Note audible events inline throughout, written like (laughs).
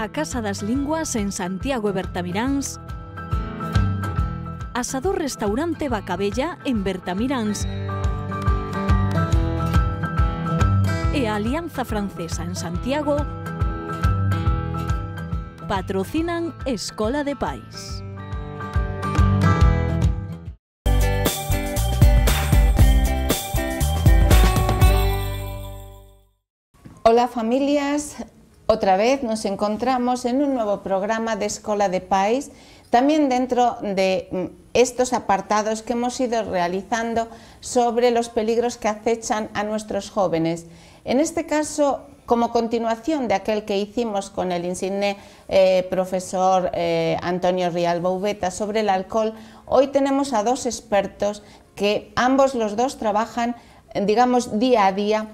a Casa das Linguas en Santiago e Bertamiráns, Asador Restaurante Bacabella en Bertamiráns e Alianza Francesa en Santiago patrocinan Escola de País. Hola familias, otra vez nos encontramos en un nuevo programa de Escola de País, también dentro de mm, estos apartados que hemos ido realizando sobre los peligros que acechan a nuestros jóvenes. En este caso, como continuación de aquel que hicimos con el insigne eh, profesor eh, Antonio Rial Boubeta sobre el alcohol, hoy tenemos a dos expertos que ambos los dos trabajan, digamos, día a día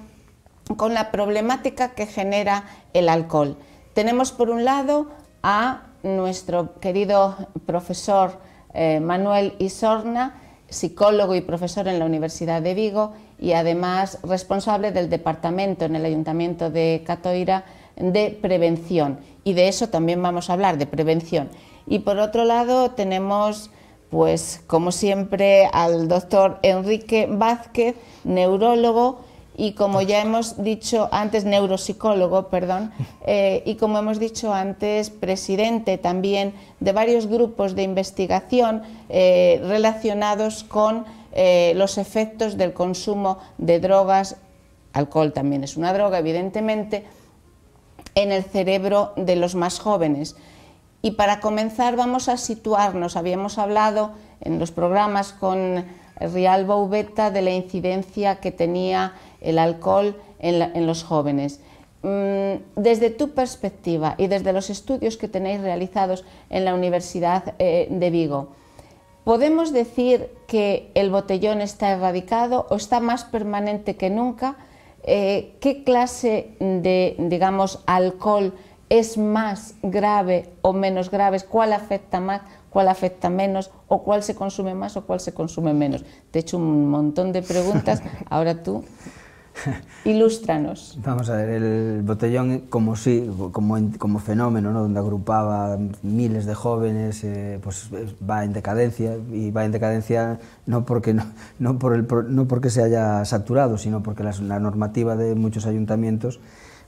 con la problemática que genera el alcohol. Tenemos por un lado a nuestro querido profesor eh, Manuel Isorna, psicólogo y profesor en la Universidad de Vigo y además responsable del departamento en el Ayuntamiento de Catoira de prevención. Y de eso también vamos a hablar, de prevención. Y por otro lado tenemos, pues como siempre, al doctor Enrique Vázquez, neurólogo, y como ya hemos dicho antes, neuropsicólogo, perdón, (laughs) eh, y como hemos dicho antes, presidente también de varios grupos de investigación eh, relacionados con eh, los efectos del consumo de drogas, alcohol también es una droga, evidentemente, en el cerebro de los más jóvenes. Y para comenzar vamos a situarnos, habíamos hablado en los programas con Rial Boubeta de la incidencia que tenía el alcohol en, los jóvenes. Mm, desde tu perspectiva y desde los estudios que tenéis realizados en la Universidad eh, de Vigo, ¿podemos decir que el botellón está erradicado o está más permanente que nunca? Eh, ¿Qué clase de, digamos, alcohol es más grave o menos grave? ¿Cuál afecta más? ¿Cuál afecta menos? ¿O cuál se consume más o cuál se consume menos? Te he hecho un montón de preguntas. (laughs) Ahora tú (laughs) Ilústranos. Vamos a ver, el botellón como sí, como, fenómeno, ¿no? donde agrupaba miles de jóvenes, eh, pues eh, va en decadencia, y va en decadencia no porque, no, por el, no porque se haya saturado, sino porque la normativa de muchos ayuntamientos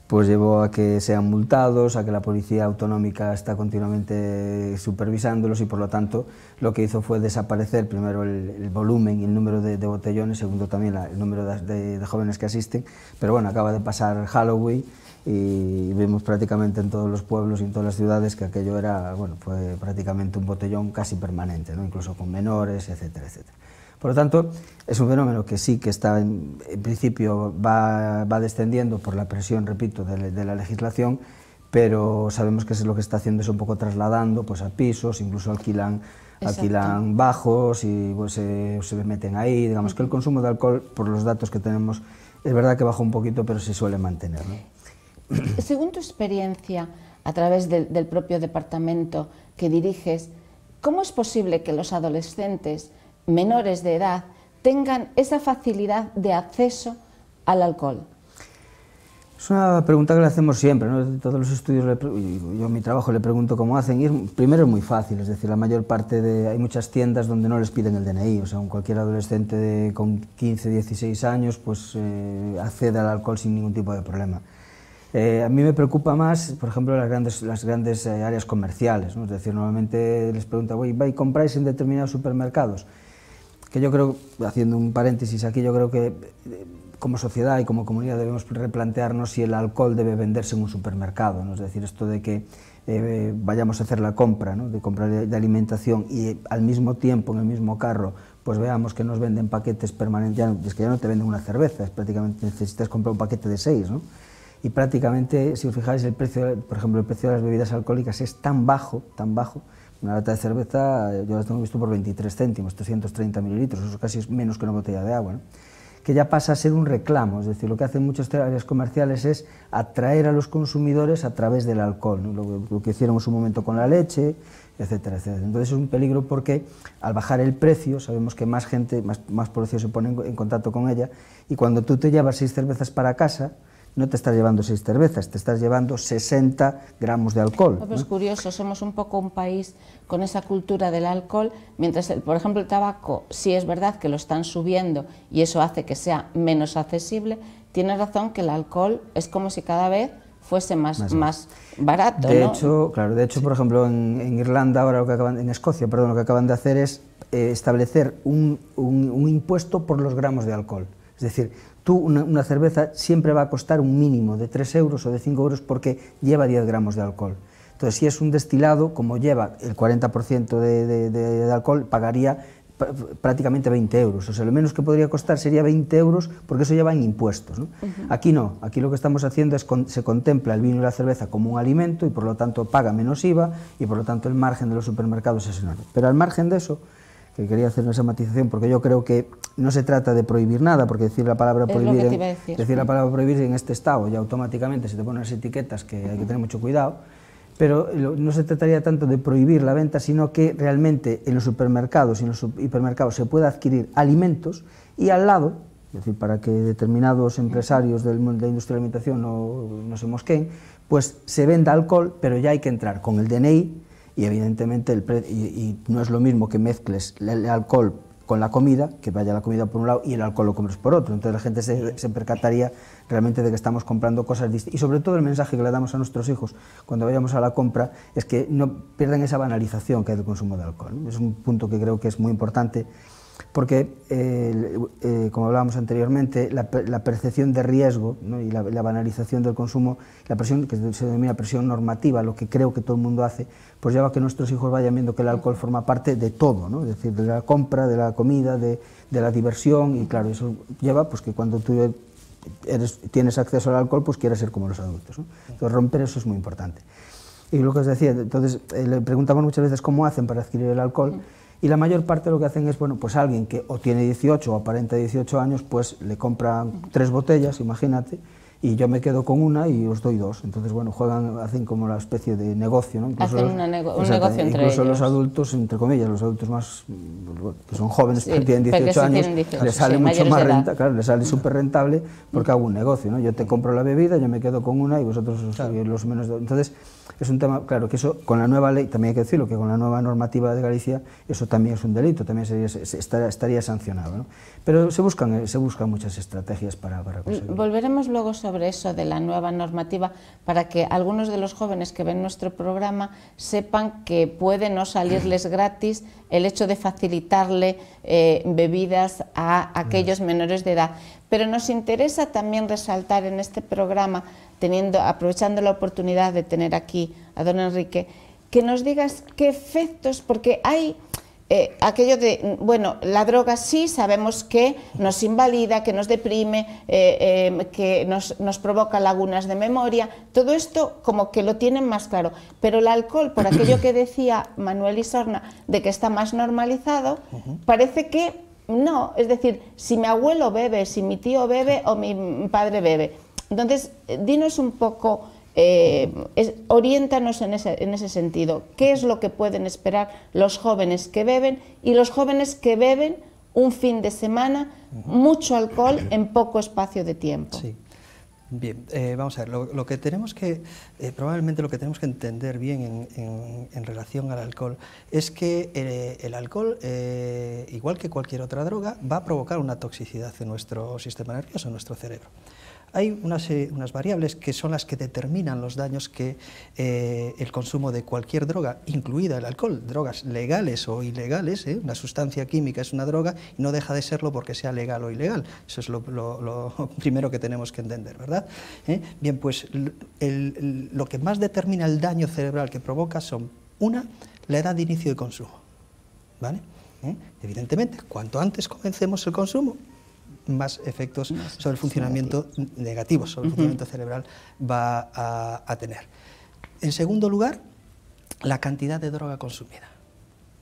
pues llevó a que sean multados, a que la policía autonómica está continuamente supervisándolos y por lo tanto lo que hizo fue desaparecer primero el, volumen y el número de, botellones, segundo también el número de, jóvenes que asisten, pero bueno, acaba de pasar Halloween y vimos prácticamente en todos los pueblos y en todas las ciudades que aquello era, bueno, fue prácticamente un botellón casi permanente, incluso con menores, etcétera, etcétera. Por lo tanto, es un fenómeno que sí que está en, principio va, descendiendo por la presión, repito, de, la legislación, pero sabemos que es lo que está haciendo es un poco trasladando pues, a pisos, incluso alquilan, alquilan bajos y pues, eh, se, meten ahí. Digamos que el consumo de alcohol, por los datos que tenemos, es verdad que bajó un poquito, pero se suele mantener. (clears throat) Según tu experiencia a través del propio departamento que diriges, ¿cómo es posible que los adolescentes menores de edad tengan esa facilidad de acceso al alcohol? Es una pregunta que le hacemos siempre, ¿no? todos los estudios, yo en mi trabajo le pregunto cómo hacen, y primero es muy fácil, es decir, la mayor parte de... hay muchas tiendas donde no les piden el DNI, o sea, un cualquier adolescente de, con 15, 16 años, pues eh, accede al alcohol sin ningún tipo de problema. Eh, a mí me preocupa más, por ejemplo, las grandes, las grandes eh, áreas comerciales, es decir, normalmente les pregunta, oye, ¿compráis en determinados supermercados?, que yo creo, haciendo un paréntesis aquí, yo creo que eh, como sociedad y como comunidad debemos replantearnos si el alcohol debe venderse en un supermercado, es decir, esto de que eh, vayamos a hacer la compra, de comprar de alimentación y eh, al mismo tiempo, en el mismo carro, pues veamos que nos venden paquetes permanentes, es que ya no te venden una cerveza, es prácticamente necesitas comprar un paquete de seis, ¿no? Y prácticamente, si os fijáis, el precio, por ejemplo, el precio de las bebidas alcohólicas es tan bajo, tan bajo, una lata de cerveza yo las tengo visto por 23 céntimos, 330 mililitros, eso casi es menos que una botella de agua, que ya pasa a ser un reclamo, es decir, lo que hacen muchas áreas comerciales es atraer a los consumidores a través del alcohol, lo, que hicieron en su momento con la leche, etcétera, etcétera. Entonces es un peligro porque al bajar el precio sabemos que más gente, más, más se pone en contacto con ella y cuando tú te llevas seis cervezas para casa, no te estás llevando seis cervezas, te estás llevando 60 gramos de alcohol. es pues curioso, somos un poco un país con esa cultura del alcohol, mientras, eh, por ejemplo, el tabaco, sí es verdad que lo están subiendo y eso hace que sea menos accesible, tienes razón que el alcohol es como si cada vez fuese más, más, barato. De hecho, claro, de hecho, por ejemplo, en, Irlanda, ahora lo que acaban, en Escocia, perdón, lo que acaban de hacer es eh, establecer un impuesto por los gramos de alcohol. Es decir, tú una, cerveza siempre va a costar un mínimo de 3 euros o de 5 euros porque lleva 10 gramos de alcohol. Entonces, si es un destilado, como lleva el 40% de, alcohol, pagaría prácticamente 20 euros. O sea, lo menos que podría costar sería 20 euros porque eso lleva en impuestos. Aquí no, aquí lo que estamos haciendo es que se contempla el vino y la cerveza como un alimento y por lo tanto paga menos IVA y por lo tanto el margen de los supermercados es enorme. Pero al margen de eso, que quería hacer esa matización, porque yo creo que no se trata de prohibir nada, porque decir la palabra prohibir, en, decir. la palabra prohibir en este estado ya automáticamente se te ponen las etiquetas que hay que tener mucho cuidado, pero no se trataría tanto de prohibir la venta, sino que realmente en los supermercados y en los hipermercados se pueda adquirir alimentos y al lado, es decir, para que determinados empresarios del industria de la alimentación no, no se mosquen, pues se venda alcohol, pero ya hay que entrar con el DNI, y evidentemente el y, no es lo mismo que mezcles el alcohol con la comida, que vaya la comida por un lado y el alcohol lo compres por otro. Entonces la gente se, se percataría realmente de que estamos comprando cosas distintas. Y sobre todo el mensaje que le damos a nuestros hijos cuando vayamos a la compra es que no pierdan esa banalización que hay del consumo de alcohol. Es un punto que creo que es muy importante porque, eh, eh, como hablábamos anteriormente, la, percepción de riesgo y la, banalización del consumo, la presión que se denomina presión normativa, lo que creo que todo el mundo hace, pues lleva a que nuestros hijos vayan viendo que el alcohol forma parte de todo, ¿no? es decir, de la compra, de la comida, de, la diversión, y claro, eso lleva pues que cuando tú tienes acceso al alcohol, pues quieres ser como los adultos. Entonces, romper eso es muy importante. Y lo que os decía, entonces eh, le preguntamos muchas veces cómo hacen para adquirir el alcohol. Y la mayor parte de lo que hacen es, bueno, pues alguien que o tiene 18 o aparenta 18 años, pues le compra tres botellas, imagínate, y yo me quedo con una y os doy dos. Entonces, bueno, juegan, hacen como la especie de negocio, ¿no? Incluso hacen los, un negocio entre Incluso los adultos, entre comillas, los adultos más, que son jóvenes, que tienen 18 años, les sale mucho más renta, claro, les sale súper rentable porque hago un negocio, ¿no? Yo te compro la bebida, yo me quedo con una y vosotros doy eh, los menos... De... Entonces, es un tema, claro, que eso con la nueva ley, también hay que decirlo, que con la nueva normativa de Galicia eso también es un delito, también estaría, sancionado. ¿no? Pero se buscan, eh, se buscan muchas estrategias para, para mm, Volveremos luego sobre eso de la nueva normativa para que algunos de los jóvenes que ven nuestro programa sepan que puede no salirles gratis el hecho de facilitarle eh, bebidas a aquellos mm. menores de edad. Pero nos interesa también resaltar en este programa, teniendo, aprovechando la oportunidad de tener aquí a don Enrique, que nos digas qué efectos, porque hay eh, aquello de, bueno, la droga sí sabemos que nos invalida, que nos deprime, eh, em, que nos, nos, provoca lagunas de memoria, todo esto como que lo tienen más claro. Pero el alcohol, por aquello que decía Manuel Isorna, de que está más normalizado, parece que no. Es decir, si mi abuelo bebe, si mi tío bebe o mi padre bebe. Entonces, dinos un poco eh, oriéntanos en ese, sentido. ¿Qué es lo que pueden esperar los jóvenes que beben y los jóvenes que beben un fin de semana mucho alcohol en poco espacio de tiempo? Sí. Bien, eh, vamos a ver, lo, que tenemos que, eh, probablemente lo que tenemos que entender bien en, relación al alcohol es que el alcohol, igual que cualquier otra droga, va a provocar una toxicidad en nuestro sistema nervioso, en nuestro cerebro. Hay unas, eh, unas, variables que son las que determinan los daños que eh, el consumo de cualquier droga, incluida el alcohol, drogas legales o ilegales, ¿eh? una sustancia química es una droga y no deja de serlo porque sea legal o ilegal. Eso es lo, (laughs) primero que tenemos que entender, ¿verdad? Bien, pues lo que más determina el daño cerebral que provoca son, una, la edad de inicio de consumo, ¿vale? Evidentemente, cuanto antes comencemos el consumo, más efectos sobre el funcionamiento negativo, sobre el funcionamiento cerebral va a, tener. En segundo lugar, la cantidad de droga consumida.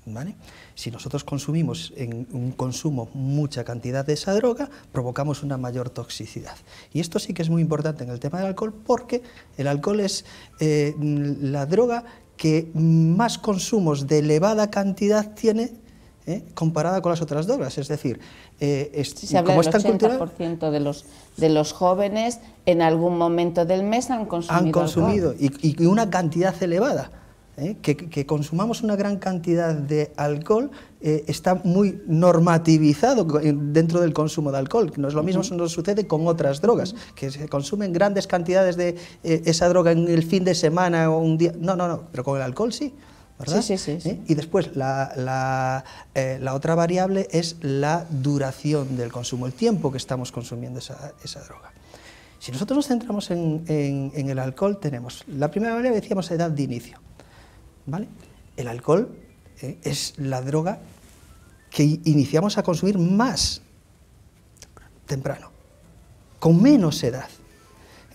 ¿Vale? Si nosotros consumimos en un consumo mucha cantidad de esa droga, provocamos una mayor toxicidad. Y esto sí que es muy importante en el tema del alcohol porque el alcohol es eh, la droga que más consumos de elevada cantidad tiene ¿eh? comparada con las otras drogas. Es decir, eh, es, se habla como del 80% de, los, de los jóvenes en algún momento del mes han consumido. Han consumido y, una cantidad elevada. ¿eh? Que, consumamos una gran cantidad de alcohol eh, está muy normativizado dentro del consumo de alcohol. No es lo mismo, eso sucede con otras drogas, que se consumen grandes cantidades de esa droga en el fin de semana o un día. No, no, no, pero con el alcohol sí. Sí, sí, sí, ¿Eh? Y después eh, la, otra variable es la duración del consumo, el tiempo que estamos consumiendo esa, droga. Si nosotros nos centramos en, el alcohol, tenemos la primera variable, decíamos edad de inicio. ¿vale? El alcohol ¿eh? es la droga que iniciamos a consumir más temprano, con menos edad.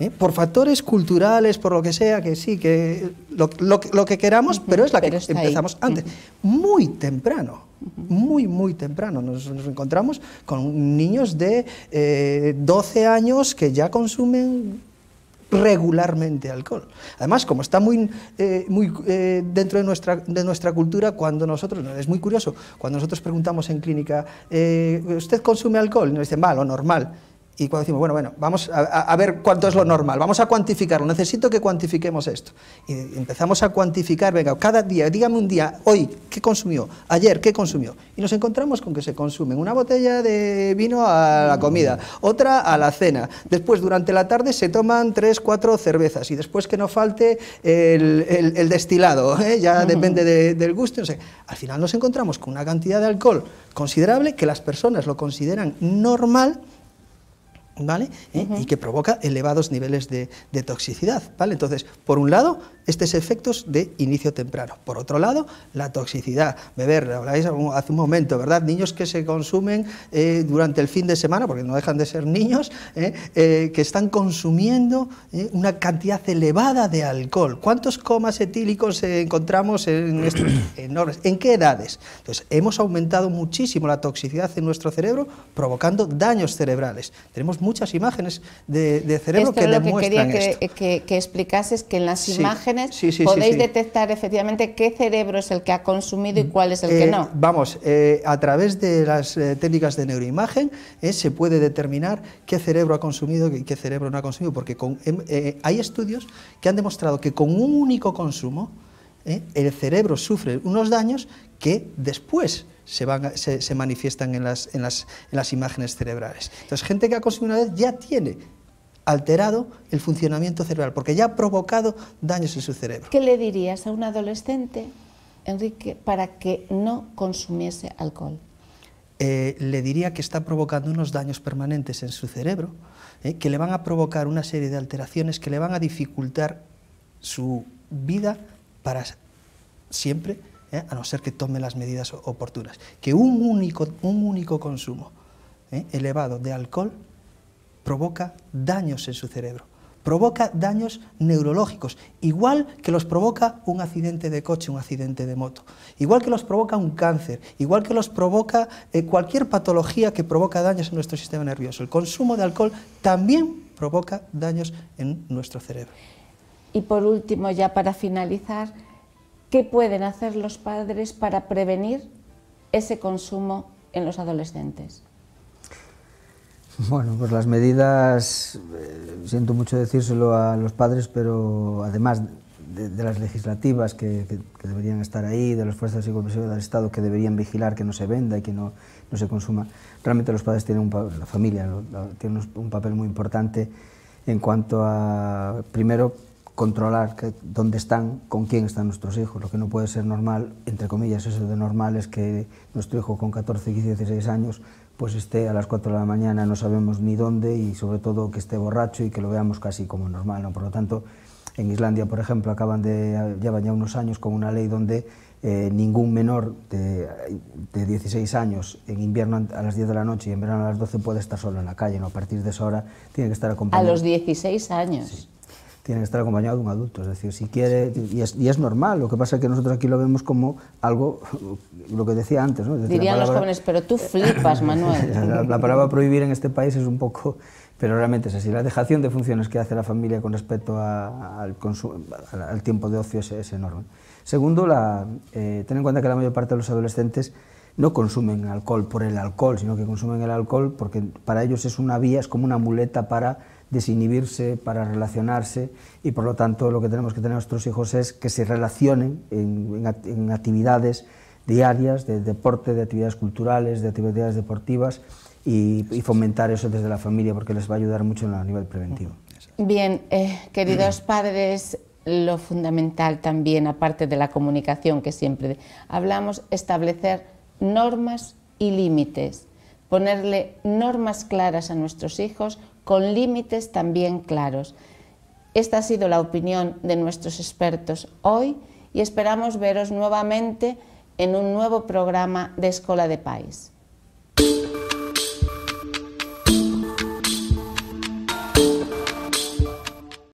¿eh? por factores culturales, por lo que sea, que sí, que lo, que queramos, pero es la que empezamos antes. Muy temprano, muy, muy temprano. Nos, encontramos con niños de 12 eh, años que ya consumen regularmente alcohol. Además, como está muy, eh, muy dentro de nuestra, cultura, cuando nosotros, es muy curioso, cuando nosotros preguntamos en clínica, ¿usted consume alcohol? Y nos dicen, va, normal. Y cuando decimos, bueno, bueno, vamos a, ver cuánto es lo normal, vamos a cuantificarlo, necesito que cuantifiquemos esto. Y empezamos a cuantificar, venga, cada día, dígame un día, hoy, ¿qué consumió? Ayer, ¿qué consumió? Y nos encontramos con que se consumen una botella de vino a la comida, otra a la cena, después durante la tarde se toman tres, cuatro cervezas y después que no falte el, destilado, ¿eh? ya depende del gusto. al final nos encontramos con una cantidad de alcohol considerable que las personas lo consideran normal ¿vale? ¿Eh? Y que provoca elevados niveles de, de, toxicidad, ¿vale? Entonces, por un lado, estos efectos de inicio temprano. Por otro lado, la toxicidad. Beber, habláis hace un momento, ¿verdad? Niños que se consumen eh, durante el fin de semana, porque no dejan de ser niños, eh, eh, que están consumiendo una cantidad elevada de alcohol. ¿Cuántos comas etílicos encontramos en, (coughs) estos, enormes? ¿En qué edades? Entonces, pues hemos aumentado muchísimo la toxicidad en nuestro cerebro, provocando daños cerebrales. Tenemos muchas imágenes de, cerebro que demuestran esto. Lo que quería Que, explicases que en las imágenes podéis detectar efectivamente qué cerebro es el que ha consumido y mm, cuál es el que eh, no. Vamos, eh, a través de las eh, técnicas de neuroimagen se puede determinar qué cerebro ha consumido y qué cerebro no ha consumido, porque em, hay estudios que han demostrado que con un único consumo el cerebro sufre unos daños que después se, van, se, manifiestan en las, en las imágenes cerebrales. Entonces, gente que ha consumido una vez ya tiene alterado el funcionamiento cerebral, porque ya ha provocado daños en su cerebro. ¿Qué le dirías a un adolescente, Enrique, para que no consumiese alcohol? Eh, le diría que está provocando unos daños permanentes en su cerebro, eh, que le van a provocar una serie de alteraciones que le van a dificultar su vida para siempre, eh, a no ser que tome las medidas oportunas. Que un único, un único consumo elevado de alcohol provoca daños en su cerebro, provoca daños neurológicos, igual que los provoca un accidente de coche, un accidente de moto, igual que los provoca un cáncer, igual que los provoca eh, cualquier patología que provoca daños en nuestro sistema nervioso. El consumo de alcohol también provoca daños en nuestro cerebro. Y por último, ya para finalizar, ¿qué pueden hacer los padres para prevenir ese consumo en los adolescentes? Bueno, pues las medidas, eh, siento mucho decírselo a los padres, pero además de, las legislativas que, deberían estar ahí, de las fuerzas y cuerpos del Estado que deberían vigilar que no se venda y que no, se consuma, realmente los padres tienen un, la familia tiene un papel muy importante en cuanto a, primero, controlar dónde están, con quién están nuestros hijos. Lo que no puede ser normal, entre comillas, eso de normal es que nuestro hijo con 14, 15, 16 años pues esté a las 4 de la mañana, no sabemos ni dónde y sobre todo que esté borracho y que lo veamos casi como normal. ¿no? Por lo tanto, en Islandia, por ejemplo, acaban de, llevan ya unos años con una ley donde eh, ningún menor de, de, 16 años en invierno a las 10 de la noche y en verano a las 12 puede estar solo en la calle. ¿no? A partir de esa hora tiene que estar acompañado. A los 16 años tiene que estar acompañado de un adulto. Es decir, si quiere, y es, normal, lo que pasa es que nosotros aquí lo vemos como algo, (laughs) lo que decía antes. ¿no? Dirían los jóvenes, pero tú flipas, (laughs) Manuel. (laughs) La, palabra prohibir en este país es un poco, pero realmente es así. La dejación de funciones que hace la familia con respecto al, tiempo de ocio es, enorme. Segundo, la, eh, ten en cuenta que la mayor parte de los adolescentes no consumen alcohol por el alcohol, sino que consumen el alcohol porque para ellos es una vía, es como una muleta para desinhibirse, para relacionarse y por lo tanto lo que tenemos que tener nuestros hijos es que se relacionen en, actividades diarias, de deporte, de actividades culturales, de actividades deportivas y, fomentar eso desde la familia porque les va a ayudar mucho a nivel preventivo. Bien, eh, queridos padres, lo fundamental también, aparte de la comunicación que siempre hablamos, establecer normas y límites, ponerle normas claras a nuestros hijos, con límites también claros. Esta ha sido la opinión de nuestros expertos hoy y esperamos veros nuevamente en un nuevo programa de Escola de País.